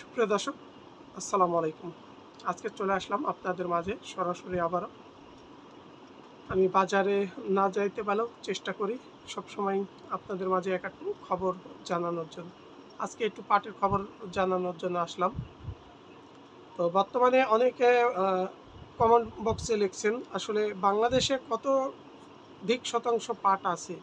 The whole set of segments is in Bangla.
সুপ্রিয় দর্শক আসসালামু আলাইকুম আজকে চলে আসলাম আপনাদের মাঝে সরাসরি আবারও আমি বাজারে না যাইতে পারলেও চেষ্টা করি সবসময় আপনাদের মাঝে এক একটু খবর জানানোর জন্য আজকে একটু পাটের খবর জানানোর জন্য আসলাম তো বর্তমানে অনেকে কমেন্ট বক্সে লিখছেন আসলে বাংলাদেশে কত দিক শতাংশ পাট আছে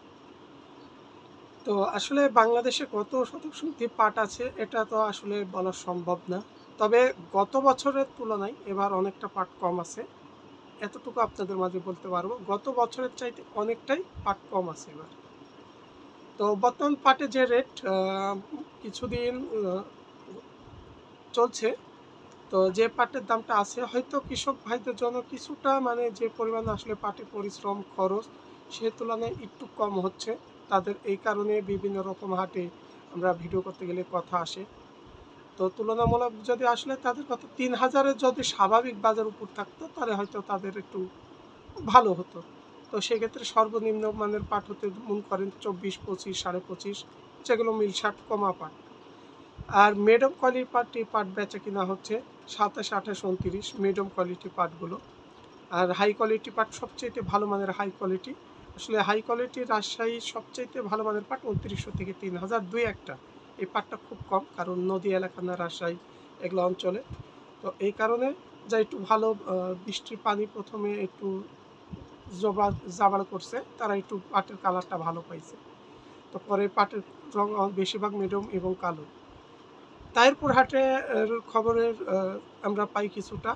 তো আসলে বাংলাদেশে কত শতক সংখ্যক পাট আছে এটা তো আসলে বলা সম্ভব না তবে গত বছরের তুলনায় এবার অনেকটা পাট কম আছে এতটুকু আপনাদের মাঝে বলতে পারবো গত বছরের চাইতে অনেকটাই পাট কম আছে এবার তো বর্তমান পাটে যে রেট কিছুদিন চলছে তো যে পাটের দামটা আছে হয়তো কৃষক ভাইদের জন্য কিছুটা মানে যে পরিমাণ আসলে পাটে পরিশ্রম খরচ সে তুলনায় একটু কম হচ্ছে তাদের এই কারণে বিভিন্ন রকম হাটে আমরা ভিডিও করতে গেলে কথা আসে তো তুলনামূলক যদি আসলে তাদের কথা তিন হাজারের যদি স্বাভাবিক বাজার উপর থাকতো তাহলে হয়তো তাদের একটু ভালো হতো তো সেক্ষেত্রে সর্বনিম্ন মানের পাট হতে মন করেন চব্বিশ পঁচিশ সাড়ে পঁচিশ যেগুলো মিলশাট কমা পাট আর মেডম কোয়ালিটি পাট এই পাট বেচা কিনা হচ্ছে সাতাশ আঠাশ উনত্রিশ মেডম কোয়ালিটি পাটগুলো আর হাই কোয়ালিটি পাট সবচেয়ে ভালো মানের হাই কোয়ালিটি আসলে হাই কোয়ালিটির রাজশাহী সবচাইতে ভালো মানের পাট উনত্রিশশো থেকে তিন হাজার দুই একটা এই পাটটা খুব কম কারণ নদী এলাকা না রাজশাহী এগুলো অঞ্চলে তো এই কারণে যা একটু ভালো বৃষ্টির পানি প্রথমে একটু জবা জাবাল করছে তারা একটু পাটের কালারটা ভালো পাইছে তো পরে পাটের রং বেশিরভাগ মিডিয়াম এবং কালো তাইরপুর হাটে খবরের আমরা পাই কিছুটা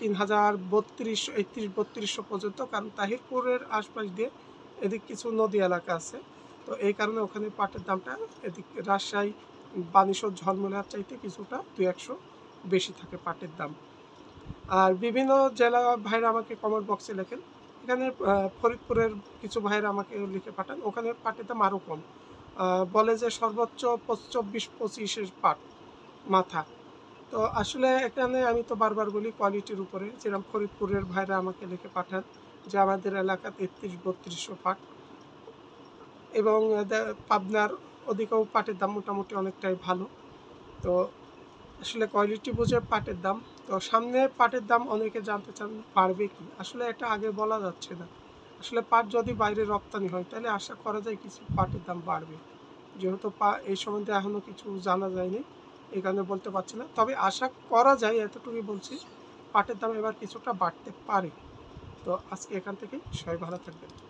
তিন হাজার বত্রিশশো একত্রিশ বত্রিশশো পর্যন্ত কারণ তাহিরপুরের আশপাশ দিয়ে এদিক কিছু নদী এলাকা আছে তো এই কারণে ওখানে পাটের দামটা এদিক রাজশাহী বানিশোর ঝলমলার চাইতে কিছুটা দু একশো বেশি থাকে পাটের দাম আর বিভিন্ন জেলা ভাইরা আমাকে কমেন্ট বক্সে লেখেন এখানে ফরিদপুরের কিছু ভাইরা আমাকে লিখে পাঠান ওখানে পাটের দাম আরও কম বলে যে সর্বোচ্চ চব্বিশ পঁচিশের পাট মাথা তো আসলে এখানে আমি তো বারবার বলি কোয়ালিটির উপরে যেরকম ফরিদপুরের ভাইরা আমাকে লিখে পাঠান যে আমাদের এলাকা তেত্রিশ বত্রিশশো পাট এবং পাবনার ওদিকেও পাটের দাম মোটামুটি অনেকটাই ভালো তো আসলে কোয়ালিটি বুঝে পাটের দাম তো সামনে পাটের দাম অনেকে জানতে চান পারবে কি আসলে এটা আগে বলা যাচ্ছে না আসলে পাট যদি বাইরে রপ্তানি হয় তাহলে আশা করা যায় কিছু পাটের দাম বাড়বে যেহেতু পা এই সম্বন্ধে এখনও কিছু জানা যায়নি এই কারণে বলতে পারছি না তবে আশা করা যায় এতটুকুই বলছি পাটের দাম এবার কিছুটা বাড়তে পারে তো আজকে এখান থেকে সবাই ভালো থাকবেন